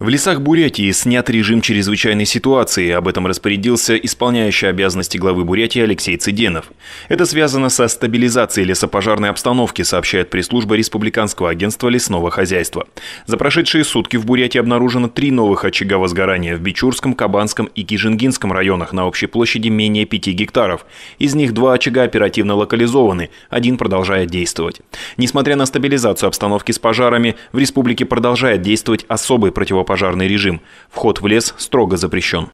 В лесах Бурятии снят режим чрезвычайной ситуации, об этом распорядился исполняющий обязанности главы Бурятии Алексей Цыденов. Это связано со стабилизацией лесопожарной обстановки, сообщает пресс-служба Республиканского агентства лесного хозяйства. За прошедшие сутки в Бурятии обнаружено три новых очага возгорания в Бичурском, Кабанском и Кижингинском районах на общей площади менее 5 гектаров. Из них два очага оперативно локализованы, один продолжает действовать. Несмотря на стабилизацию обстановки с пожарами, в республике продолжает действовать особый противоположный противопожарный режим. Вход в лес строго запрещен.